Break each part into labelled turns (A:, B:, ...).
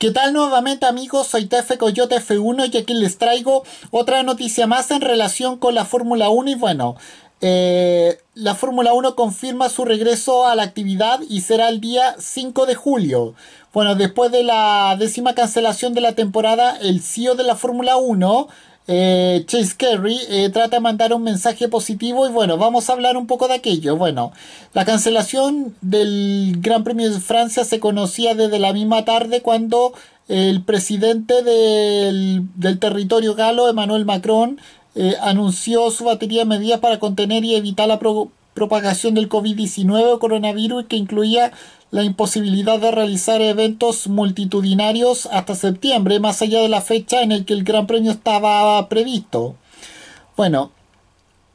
A: ¿Qué tal nuevamente amigos? Soy Tefe Coyote F1 y aquí les traigo otra noticia más en relación con la Fórmula 1 y bueno, eh, la Fórmula 1 confirma su regreso a la actividad y será el día 5 de julio. Bueno, después de la décima cancelación de la temporada, el CEO de la Fórmula 1, eh, Chase Carey eh, trata de mandar un mensaje positivo y bueno, vamos a hablar un poco de aquello. Bueno, la cancelación del Gran Premio de Francia se conocía desde la misma tarde cuando el presidente del, territorio galo, Emmanuel Macron, eh, anunció su batería de medidas para contener y evitar la propagación del COVID-19 coronavirus que incluía la imposibilidad de realizar eventos multitudinarios hasta septiembre, más allá de la fecha en la que el Gran Premio estaba previsto. Bueno,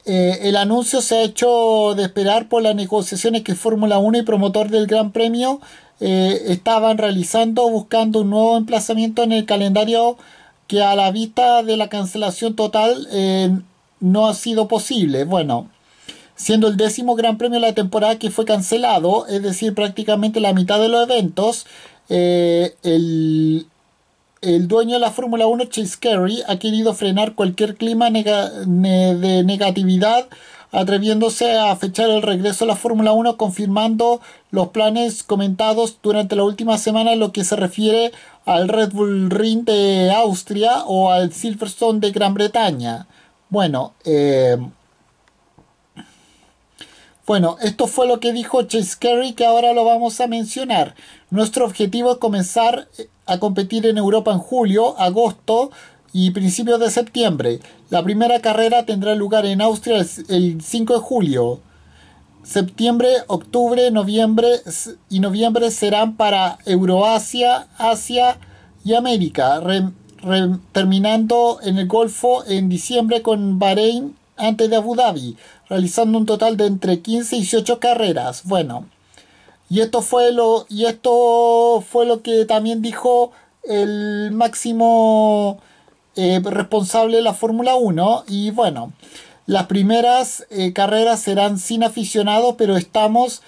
A: eh, el anuncio se ha hecho de esperar por las negociaciones que Fórmula 1 y promotor del Gran Premio eh, estaban realizando buscando un nuevo emplazamiento en el calendario que a la vista de la cancelación total eh, no ha sido posible. Bueno, siendo el décimo gran premio de la temporada que fue cancelado, es decir, prácticamente la mitad de los eventos. Eh, el, dueño de la Fórmula 1, Chase Carey, ha querido frenar cualquier clima de negatividad, atreviéndose a fechar el regreso a la Fórmula 1, confirmando los planes comentados durante la última semana en lo que se refiere al Red Bull Ring de Austria o al Silverstone de Gran Bretaña. Bueno, eh, bueno, esto fue lo que dijo Chase Carey, que ahora lo vamos a mencionar. Nuestro objetivo es comenzar eh, a competir en Europa en julio, agosto y principios de septiembre. La primera carrera tendrá lugar en Austria el 5 de julio. Septiembre, octubre, noviembre y noviembre serán para Euroasia, Asia y América, terminando en el Golfo en diciembre con Bahrein antes de Abu Dhabi, realizando un total de entre 15 y 18 carreras. Bueno, y esto fue lo, y esto fue lo que también dijo el máximo eh, responsable de la Fórmula 1. Y bueno, las primeras eh, carreras serán sin aficionados, pero estamos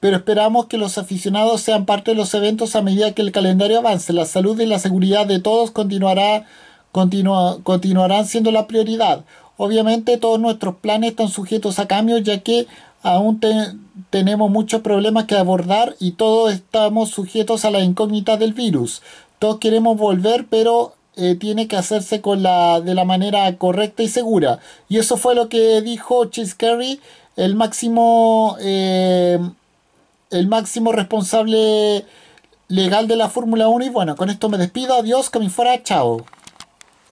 A: pero esperamos que los aficionados sean parte de los eventos a medida que el calendario avance. La salud y la seguridad de todos continuará continuarán siendo la prioridad. Obviamente todos nuestros planes están sujetos a cambios ya que aún tenemos muchos problemas que abordar y todos estamos sujetos a la incógnita del virus. Todos queremos volver, pero eh, tiene que hacerse con la, de la manera correcta y segura. Y eso fue lo que dijo Chase Carey, el máximo, eh, el máximo responsable legal de la Fórmula 1. Y bueno, con esto me despido. Adiós, que me fuera. Chao.